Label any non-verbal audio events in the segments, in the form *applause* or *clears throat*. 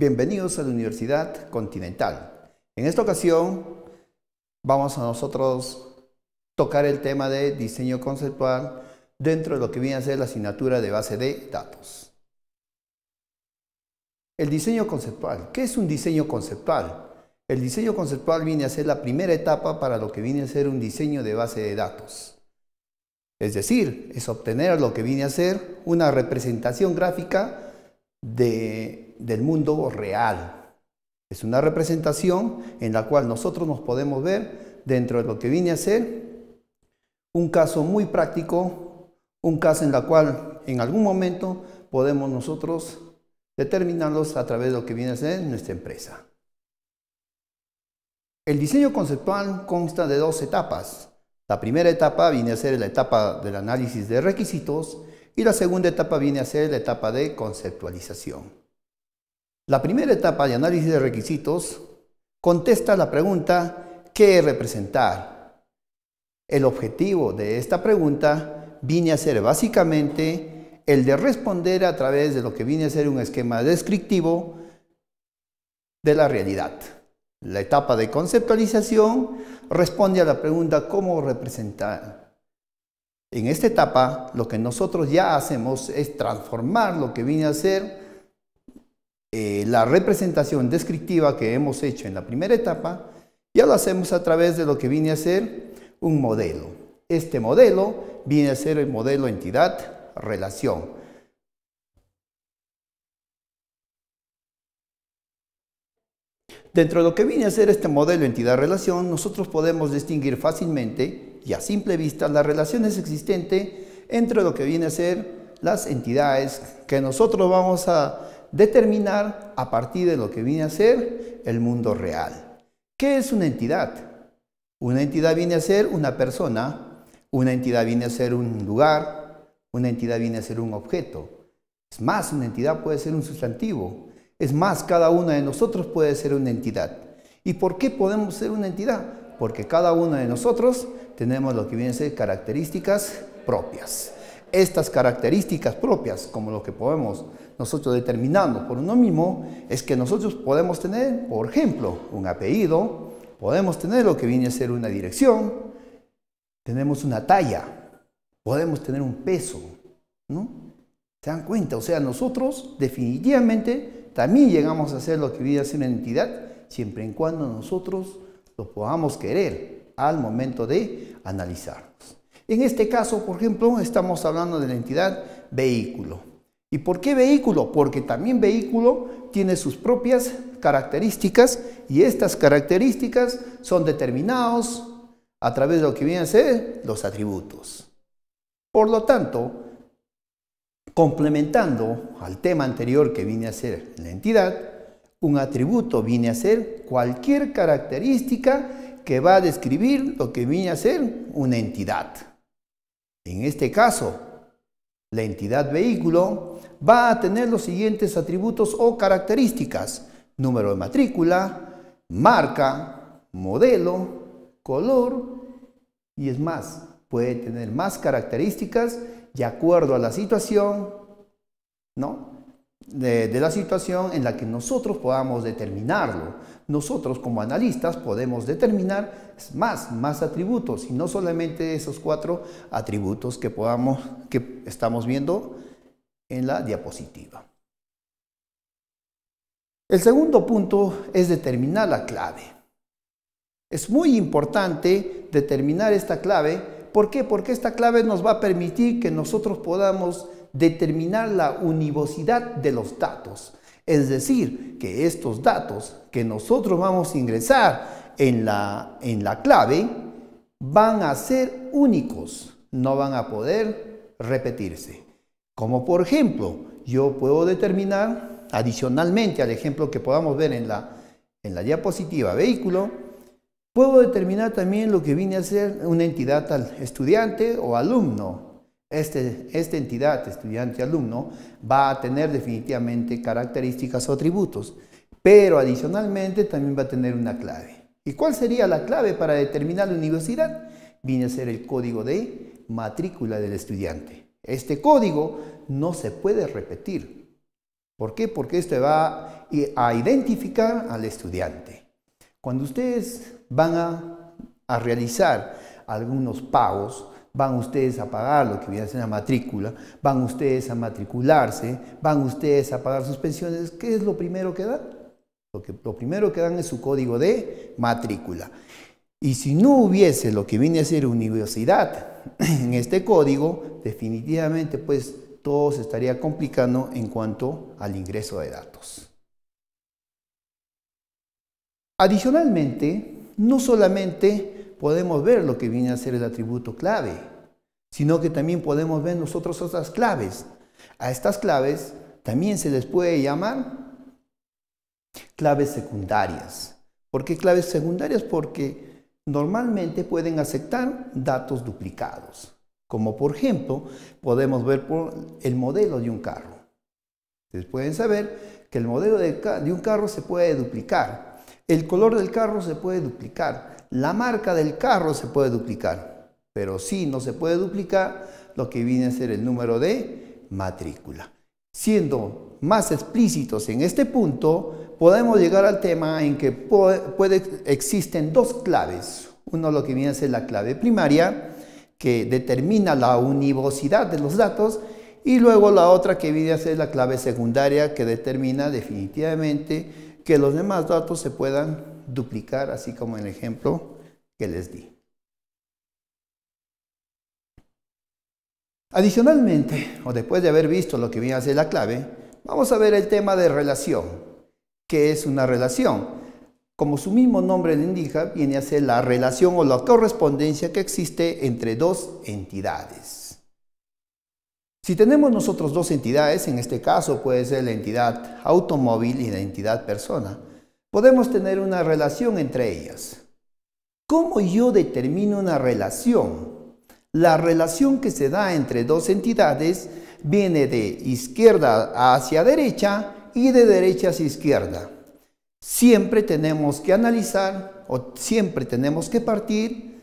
Bienvenidos a la Universidad Continental. En esta ocasión vamos a nosotros tocar el tema de diseño conceptual dentro de lo que viene a ser la asignatura de base de datos. El diseño conceptual. ¿Qué es un diseño conceptual? El diseño conceptual viene a ser la primera etapa para lo que viene a ser un diseño de base de datos. Es decir, es obtener lo que viene a ser una representación gráfica del mundo real. Es una representación en la cual nosotros nos podemos ver dentro de lo que viene a ser un caso muy práctico, un caso en la cual en algún momento podemos nosotros determinarlos a través de lo que viene a ser nuestra empresa. El diseño conceptual consta de dos etapas. La primera etapa viene a ser la etapa del análisis de requisitos y la segunda etapa viene a ser la etapa de conceptualización. La primera etapa de análisis de requisitos contesta la pregunta ¿qué representar? El objetivo de esta pregunta viene a ser básicamente el de responder a través de lo que viene a ser un esquema descriptivo de la realidad. La etapa de conceptualización responde a la pregunta ¿cómo representar? En esta etapa, lo que nosotros ya hacemos es transformar lo que viene a ser eh, la representación descriptiva que hemos hecho en la primera etapa, ya lo hacemos a través de lo que viene a ser un modelo. Este modelo viene a ser el modelo entidad-relación. Dentro de lo que viene a ser este modelo entidad-relación, nosotros podemos distinguir fácilmente y a simple vista la relación es existente entre lo que viene a ser las entidades que nosotros vamos a determinar a partir de lo que viene a ser el mundo real. ¿Qué es una entidad? Una entidad viene a ser una persona, una entidad viene a ser un lugar, una entidad viene a ser un objeto. Es más, una entidad puede ser un sustantivo. Es más, cada uno de nosotros puede ser una entidad. ¿Y por qué podemos ser una entidad? porque cada uno de nosotros tenemos lo que viene a ser características propias. Estas características propias, como lo que podemos nosotros determinando por uno mismo, es que nosotros podemos tener, por ejemplo, un apellido, podemos tener lo que viene a ser una dirección, tenemos una talla, podemos tener un peso, ¿no? ¿Se dan cuenta? O sea, nosotros definitivamente también llegamos a ser lo que viene a ser una entidad siempre y cuando nosotros lo podamos querer al momento de analizarnos. En este caso, por ejemplo, estamos hablando de la entidad vehículo. ¿Y por qué vehículo? Porque también vehículo tiene sus propias características y estas características son determinados a través de lo que vienen a ser los atributos. Por lo tanto, complementando al tema anterior que viene a ser la entidad, un atributo viene a ser cualquier característica que va a describir lo que viene a ser una entidad. En este caso, la entidad vehículo va a tener los siguientes atributos o características. Número de matrícula, marca, modelo, color y es más. Puede tener más características de acuerdo a la situación, ¿no? de, la situación en la que nosotros podamos determinarlo. Nosotros como analistas podemos determinar más, más atributos y no solamente esos cuatro atributos que, podamos, que estamos viendo en la diapositiva. El segundo punto es determinar la clave. Es muy importante determinar esta clave. ¿Por qué? Porque esta clave nos va a permitir que nosotros podamos determinar la univocidad de los datos. Es decir, que estos datos que nosotros vamos a ingresar en la, clave van a ser únicos, no van a poder repetirse. Como por ejemplo, yo puedo determinar, adicionalmente al ejemplo que podamos ver en la, en la diapositiva vehículo, puedo determinar también lo que viene a ser una entidad al estudiante o alumno, este, esta entidad, estudiante-alumno, va a tener definitivamente características o atributos, pero adicionalmente también va a tener una clave. ¿Y cuál sería la clave para determinar la universidad? Viene a ser el código de matrícula del estudiante. Este código no se puede repetir. ¿Por qué? Porque esto va a identificar al estudiante. Cuando ustedes van a realizar algunos pagos, van ustedes a pagar lo que viene a ser la matrícula, van ustedes a matricularse, van ustedes a pagar sus pensiones, ¿qué es lo primero que dan? Lo, que, lo primero que dan es su código de matrícula. Y si no hubiese lo que viene a ser universidad *clears throat* en este código, definitivamente pues todo se estaría complicando en cuanto al ingreso de datos. Adicionalmente, no solamente podemos ver lo que viene a ser el atributo clave, sino que también podemos ver nosotros otras claves. A estas claves también se les puede llamar claves secundarias. ¿Por qué claves secundarias? Porque normalmente pueden aceptar datos duplicados, como por ejemplo podemos ver por el modelo de un carro. Ustedes pueden saber que el modelo de, un carro se puede duplicar, el color del carro se puede duplicar, la marca del carro se puede duplicar, pero sí no se puede duplicar lo que viene a ser el número de matrícula. Siendo más explícitos en este punto, podemos llegar al tema en que puede, existen dos claves. Uno lo que viene a ser la clave primaria, que determina la univocidad de los datos, y luego la otra que viene a ser la clave secundaria, que determina definitivamente que los demás datos se puedan duplicar, así como en el ejemplo que les di. Adicionalmente, o después de haber visto lo que viene a ser la clave, vamos a ver el tema de relación. ¿Qué es una relación? Como su mismo nombre le indica, viene a ser la relación o la correspondencia que existe entre dos entidades. Si tenemos nosotros dos entidades, en este caso puede ser la entidad automóvil y la entidad persona, podemos tener una relación entre ellas. ¿Cómo yo determino una relación? La relación que se da entre dos entidades viene de izquierda hacia derecha y de derecha hacia izquierda. Siempre tenemos que analizar o siempre tenemos que partir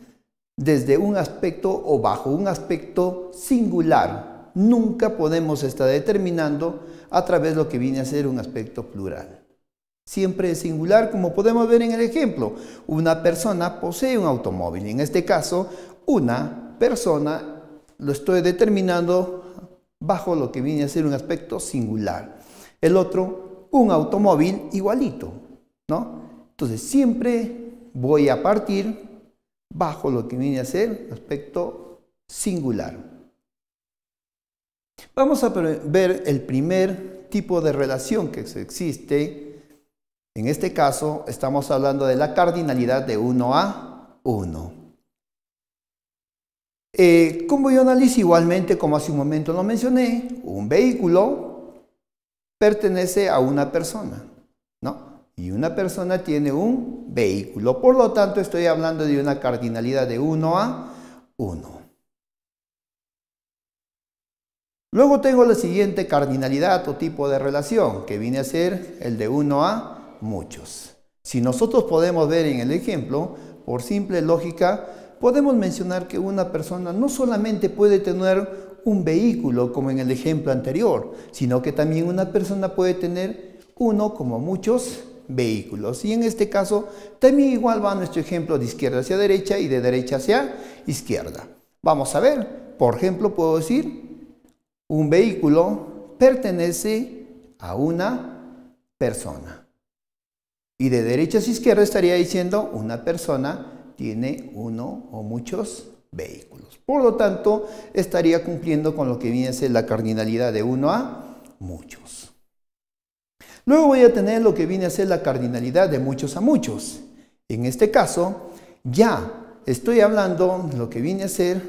desde un aspecto o bajo un aspecto singular. Nunca podemos estar determinando a través de lo que viene a ser un aspecto plural. Siempre es singular, como podemos ver en el ejemplo. Una persona posee un automóvil. En este caso, una persona lo estoy determinando bajo lo que viene a ser un aspecto singular. El otro, un automóvil igualito, ¿no? Entonces, siempre voy a partir bajo lo que viene a ser aspecto singular. Vamos a ver el primer tipo de relación que existe en este caso, estamos hablando de la cardinalidad de 1 a 1. Eh, como yo analizo igualmente, como hace un momento lo mencioné, un vehículo pertenece a una persona, Y una persona tiene un vehículo. Por lo tanto, estoy hablando de una cardinalidad de 1 a 1. Luego tengo la siguiente cardinalidad o tipo de relación, que viene a ser el de 1 a muchos. Si nosotros podemos ver en el ejemplo, por simple lógica, podemos mencionar que una persona no solamente puede tener un vehículo como en el ejemplo anterior, sino que también una persona puede tener uno como muchos vehículos. Y en este caso también igual va nuestro ejemplo de izquierda hacia derecha y de derecha hacia izquierda. Vamos a ver, por ejemplo, puedo decir, un vehículo pertenece a una persona. Y de derecha a izquierda estaría diciendo una persona tiene uno o muchos vehículos. Por lo tanto, estaría cumpliendo con lo que viene a ser la cardinalidad de uno a muchos. Luego voy a tener lo que viene a ser la cardinalidad de muchos a muchos. En este caso, ya estoy hablando de lo que viene a ser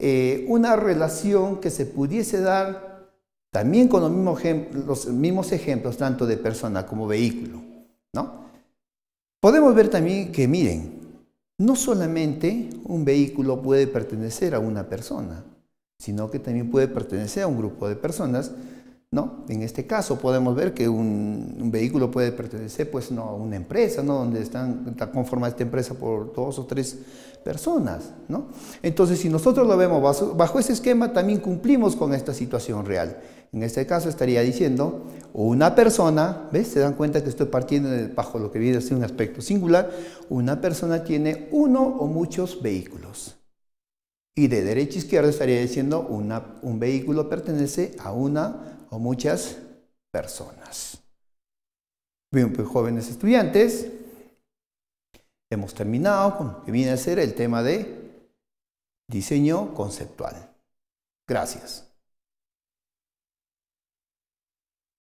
eh, una relación que se pudiese dar también con los mismos ejemplos, tanto de persona como vehículo. ¿no? Podemos ver también que, miren, no solamente un vehículo puede pertenecer a una persona, sino que también puede pertenecer a un grupo de personas, ¿no? En este caso podemos ver que un, vehículo puede pertenecer pues, no, a una empresa, ¿no? Donde están, está conformada esta empresa por dos o tres personas, ¿no? Entonces, si nosotros lo vemos bajo ese esquema, también cumplimos con esta situación real. En este caso estaría diciendo una persona, ¿ves? Se dan cuenta que estoy partiendo bajo lo que viene a ser un aspecto singular. Una persona tiene uno o muchos vehículos. Y de derecha a izquierda estaría diciendo un vehículo pertenece a una o muchas personas. Bien, pues jóvenes estudiantes, hemos terminado con lo que viene a ser el tema de diseño conceptual. Gracias.